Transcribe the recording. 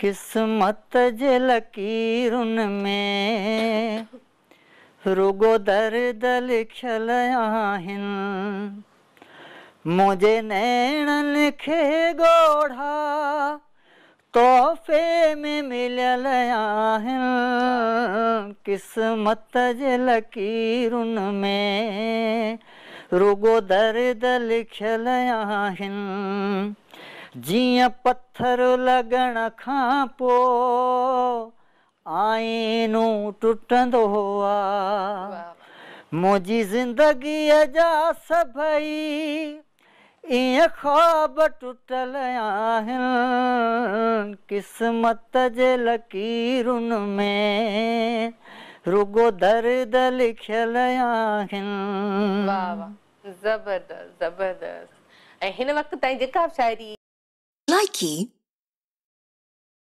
किस्मत जे लकीरुनि में रुगो दर्द लिखियल आहिन मुझे नैणनि खे गोढ़ा तोहफ़े में मिलल आहिन क़िस्मत जे लकीरुनि में रुगो दर्द लिखल आहिन जिया पत्थर लगन खां पो आईनो टुटंदो आहे मुंहिंजी ज़िंदगीअ जा सभई ईअं ख़्वाब टुटल आहिनि क़िस्मत जे लकीरुनि में रुगो दर्द लिखियल आहिनि ज़बरदस्त ज़बरदस्त ऐं हिन वक़्तु ताईं जेका बि Nike